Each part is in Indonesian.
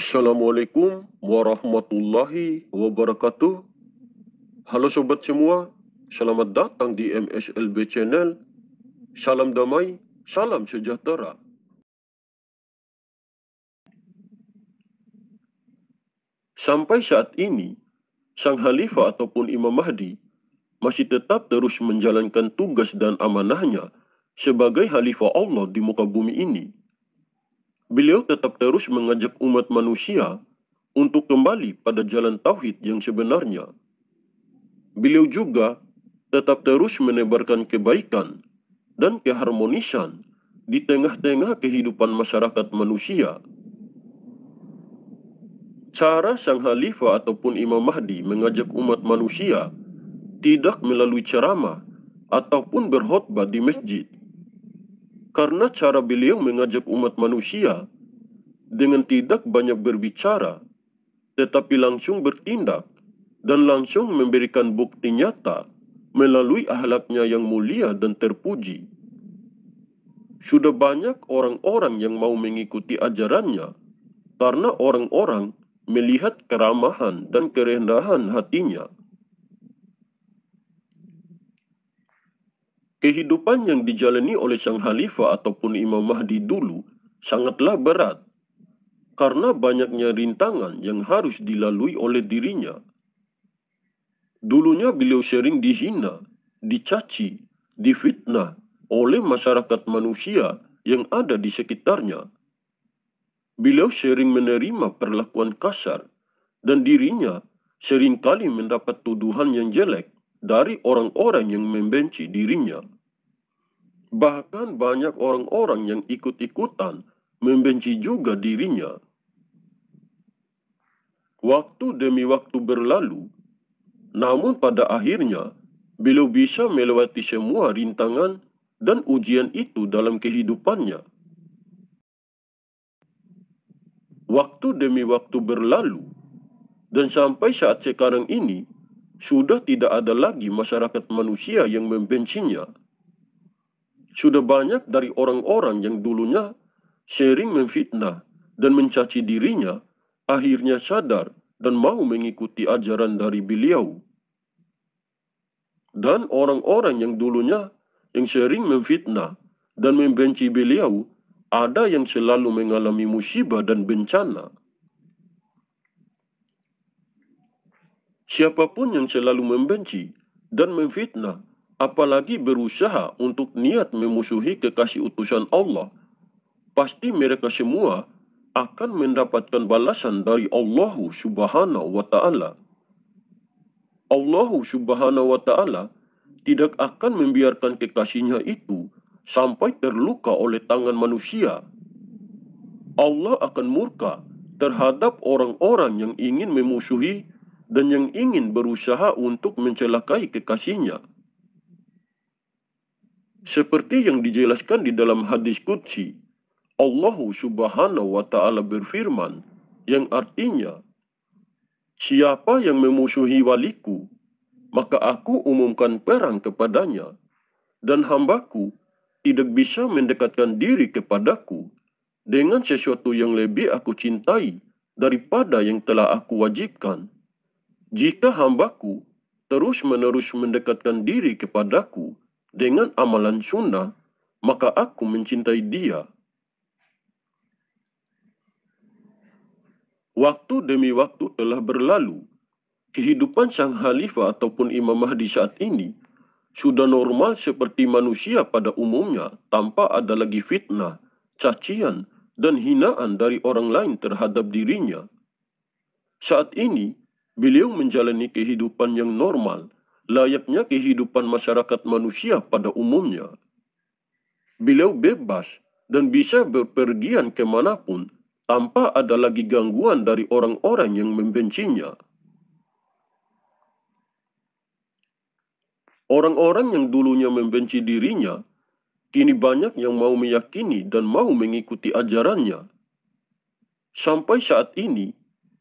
Assalamualaikum warahmatullahi wabarakatuh. Halo sobat semua, selamat datang di MSLB Channel. Salam damai, salam sejahtera. Sampai saat ini, Sang Khalifah ataupun Imam Mahdi masih tetap terus menjalankan tugas dan amanahnya sebagai Khalifah Allah di muka bumi ini beliau tetap terus mengajak umat manusia untuk kembali pada jalan tauhid yang sebenarnya. Beliau juga tetap terus menebarkan kebaikan dan keharmonisan di tengah-tengah kehidupan masyarakat manusia. Cara sang khalifah ataupun Imam Mahdi mengajak umat manusia tidak melalui ceramah ataupun berkhutbah di masjid karena cara beliau mengajak umat manusia dengan tidak banyak berbicara, tetapi langsung bertindak dan langsung memberikan bukti nyata melalui ahlaknya yang mulia dan terpuji. Sudah banyak orang-orang yang mau mengikuti ajarannya karena orang-orang melihat keramahan dan kerendahan hatinya. kehidupan yang dijalani oleh sang khalifah ataupun Imam Mahdi dulu sangatlah berat karena banyaknya rintangan yang harus dilalui oleh dirinya. Dulunya beliau sering dihina, dicaci, difitnah oleh masyarakat manusia yang ada di sekitarnya. Beliau sering menerima perlakuan kasar dan dirinya seringkali mendapat tuduhan yang jelek dari orang-orang yang membenci dirinya. Bahkan banyak orang-orang yang ikut-ikutan membenci juga dirinya. Waktu demi waktu berlalu, namun pada akhirnya beliau bisa melewati semua rintangan dan ujian itu dalam kehidupannya. Waktu demi waktu berlalu, dan sampai saat sekarang ini, sudah tidak ada lagi masyarakat manusia yang membencinya. Sudah banyak dari orang-orang yang dulunya sering memfitnah dan mencaci dirinya, akhirnya sadar dan mau mengikuti ajaran dari beliau. Dan orang-orang yang dulunya yang sering memfitnah dan membenci beliau, ada yang selalu mengalami musibah dan bencana. Siapapun yang selalu membenci dan memfitnah, apalagi berusaha untuk niat memusuhi kekasih utusan Allah, pasti mereka semua akan mendapatkan balasan dari Allah Subhanahu wa taala. Allah Subhanahu wa taala tidak akan membiarkan kekasihnya itu sampai terluka oleh tangan manusia. Allah akan murka terhadap orang-orang yang ingin memusuhi dan yang ingin berusaha untuk mencelakai kekasihnya. Seperti yang dijelaskan di dalam hadis Qudsi, Allah subhanahu wa ta'ala berfirman, yang artinya, Siapa yang memusuhi waliku, maka aku umumkan perang kepadanya, dan hambaku tidak bisa mendekatkan diri kepadaku dengan sesuatu yang lebih aku cintai daripada yang telah aku wajibkan. Jika hambaku terus-menerus mendekatkan diri kepadaku dengan amalan sunnah, maka aku mencintai dia. Waktu demi waktu telah berlalu. Kehidupan sang khalifah ataupun Imam Mahdi saat ini sudah normal seperti manusia pada umumnya tanpa ada lagi fitnah, cacian, dan hinaan dari orang lain terhadap dirinya. Saat ini, beliau menjalani kehidupan yang normal, layaknya kehidupan masyarakat manusia pada umumnya. Beliau bebas dan bisa berpergian kemanapun tanpa ada lagi gangguan dari orang-orang yang membencinya. Orang-orang yang dulunya membenci dirinya, kini banyak yang mau meyakini dan mau mengikuti ajarannya. Sampai saat ini,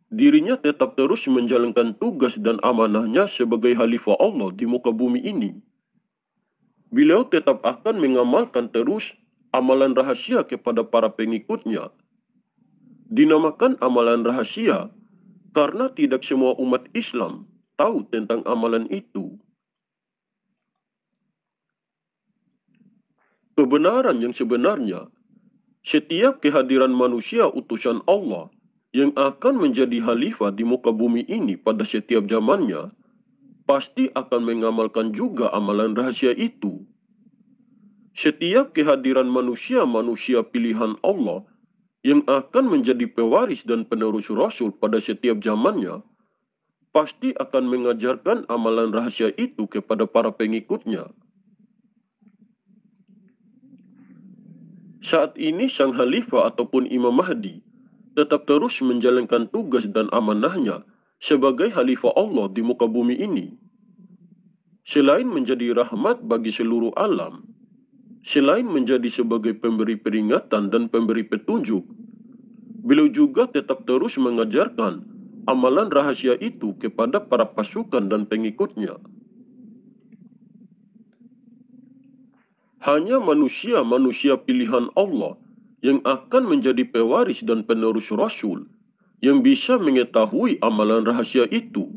dirinya tetap terus menjalankan tugas dan amanahnya sebagai khalifah Allah di muka bumi ini. Beliau tetap akan mengamalkan terus amalan rahasia kepada para pengikutnya. Dinamakan amalan rahasia karena tidak semua umat Islam tahu tentang amalan itu. Kebenaran yang sebenarnya, setiap kehadiran manusia utusan Allah – yang akan menjadi khalifah di muka bumi ini pada setiap zamannya pasti akan mengamalkan juga amalan rahasia itu. Setiap kehadiran manusia-manusia pilihan Allah yang akan menjadi pewaris dan penerus Rasul pada setiap zamannya pasti akan mengajarkan amalan rahasia itu kepada para pengikutnya. Saat ini sang khalifah ataupun Imam Mahdi tetap terus menjalankan tugas dan amanahnya sebagai khalifah Allah di muka bumi ini. Selain menjadi rahmat bagi seluruh alam, selain menjadi sebagai pemberi peringatan dan pemberi petunjuk, beliau juga tetap terus mengajarkan amalan rahasia itu kepada para pasukan dan pengikutnya. Hanya manusia-manusia pilihan Allah – yang akan menjadi pewaris dan penerus Rasul yang bisa mengetahui amalan rahasia itu.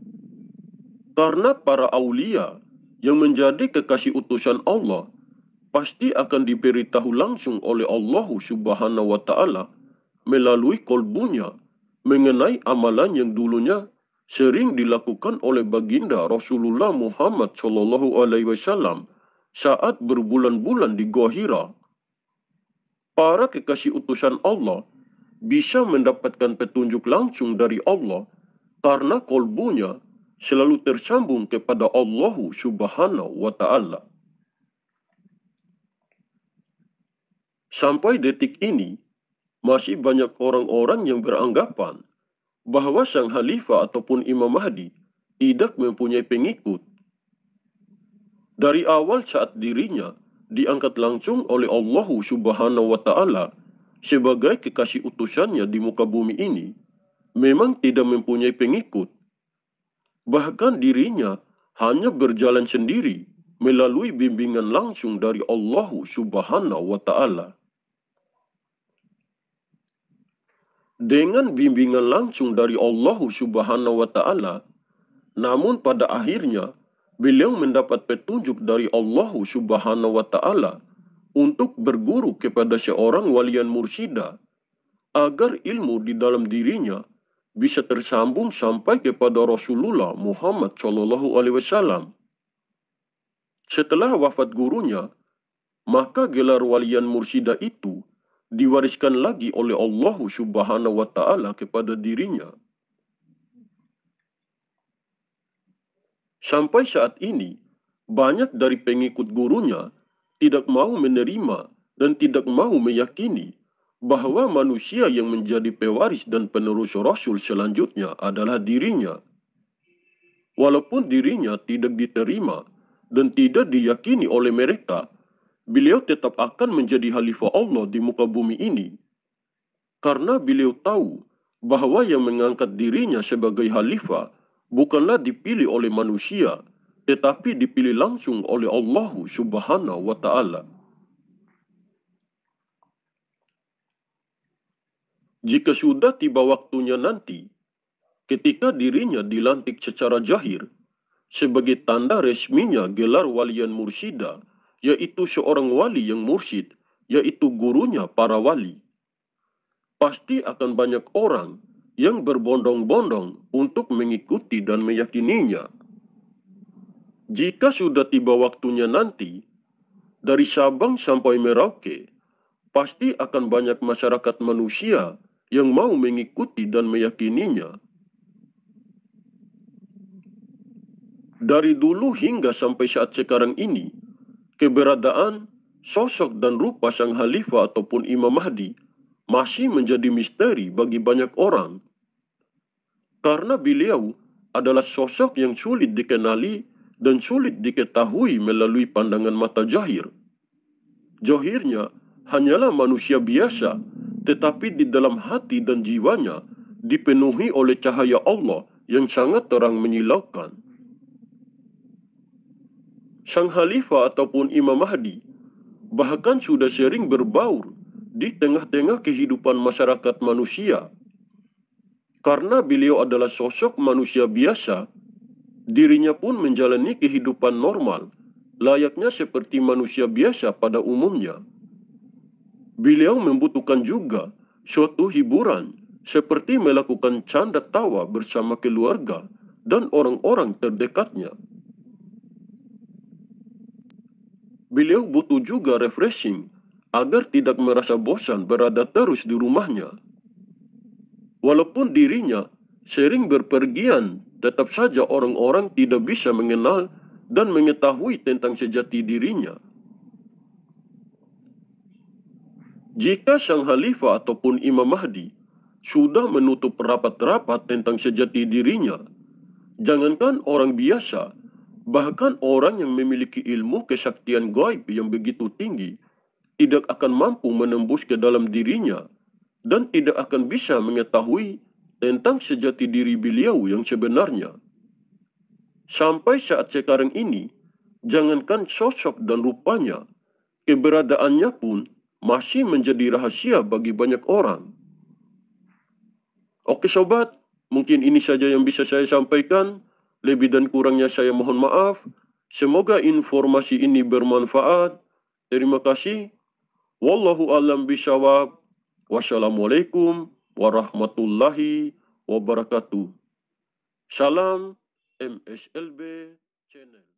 Karena para aulia yang menjadi kekasih utusan Allah pasti akan diberitahu langsung oleh Allah Subhanahu wa taala melalui kolbunya mengenai amalan yang dulunya sering dilakukan oleh baginda Rasulullah Muhammad Shallallahu alaihi wasallam saat berbulan-bulan di Gohira para kekasih utusan Allah bisa mendapatkan petunjuk langsung dari Allah karena kolbunya selalu tersambung kepada Allah Subhanahu wa taala. Sampai detik ini, masih banyak orang-orang yang beranggapan bahwa sang khalifah ataupun Imam Mahdi tidak mempunyai pengikut. Dari awal saat dirinya diangkat langsung oleh Allah Subhanahu wa taala sebagai kekasih utusannya di muka bumi ini memang tidak mempunyai pengikut. Bahkan dirinya hanya berjalan sendiri melalui bimbingan langsung dari Allah Subhanahu wa taala. Dengan bimbingan langsung dari Allah Subhanahu wa taala, namun pada akhirnya beliau mendapat petunjuk dari Allah Subhanahu wa taala untuk berguru kepada seorang walian mursida agar ilmu di dalam dirinya bisa tersambung sampai kepada Rasulullah Muhammad Shallallahu alaihi wasallam. Setelah wafat gurunya, maka gelar walian mursida itu diwariskan lagi oleh Allah Subhanahu wa taala kepada dirinya. Sampai saat ini, banyak dari pengikut gurunya tidak mau menerima dan tidak mau meyakini bahwa manusia yang menjadi pewaris dan penerus Rasul selanjutnya adalah dirinya. Walaupun dirinya tidak diterima dan tidak diyakini oleh mereka, beliau tetap akan menjadi khalifah Allah di muka bumi ini. Karena beliau tahu bahwa yang mengangkat dirinya sebagai khalifah bukanlah dipilih oleh manusia, tetapi dipilih langsung oleh Allah Subhanahu wa taala. Jika sudah tiba waktunya nanti, ketika dirinya dilantik secara jahir sebagai tanda resminya gelar walian mursida, yaitu seorang wali yang mursyid, yaitu gurunya para wali. Pasti akan banyak orang yang berbondong-bondong untuk mengikuti dan meyakininya. Jika sudah tiba waktunya nanti, dari Sabang sampai Merauke, pasti akan banyak masyarakat manusia yang mau mengikuti dan meyakininya. Dari dulu hingga sampai saat sekarang ini, keberadaan, sosok dan rupa sang khalifah ataupun Imam Mahdi masih menjadi misteri bagi banyak orang karena beliau adalah sosok yang sulit dikenali dan sulit diketahui melalui pandangan mata jahir. Jahirnya hanyalah manusia biasa, tetapi di dalam hati dan jiwanya dipenuhi oleh cahaya Allah yang sangat terang menyilaukan. Sang Khalifah ataupun Imam Mahdi bahkan sudah sering berbaur di tengah-tengah kehidupan masyarakat manusia. Karena beliau adalah sosok manusia biasa, dirinya pun menjalani kehidupan normal, layaknya seperti manusia biasa pada umumnya. Beliau membutuhkan juga suatu hiburan, seperti melakukan canda tawa bersama keluarga dan orang-orang terdekatnya. Beliau butuh juga refreshing agar tidak merasa bosan berada terus di rumahnya. Walaupun dirinya sering berpergian, tetap saja orang-orang tidak bisa mengenal dan mengetahui tentang sejati dirinya. Jika Sang Khalifah ataupun Imam Mahdi sudah menutup rapat-rapat tentang sejati dirinya, jangankan orang biasa, bahkan orang yang memiliki ilmu kesaktian gaib yang begitu tinggi, tidak akan mampu menembus ke dalam dirinya dan tidak akan bisa mengetahui tentang sejati diri beliau yang sebenarnya. Sampai saat sekarang ini, jangankan sosok dan rupanya, keberadaannya pun masih menjadi rahasia bagi banyak orang. Oke sobat, mungkin ini saja yang bisa saya sampaikan. Lebih dan kurangnya saya mohon maaf. Semoga informasi ini bermanfaat. Terima kasih. Wallahu alam bisawab. Wassalamualaikum warahmatullahi wabarakatuh. Salam MSLB Channel.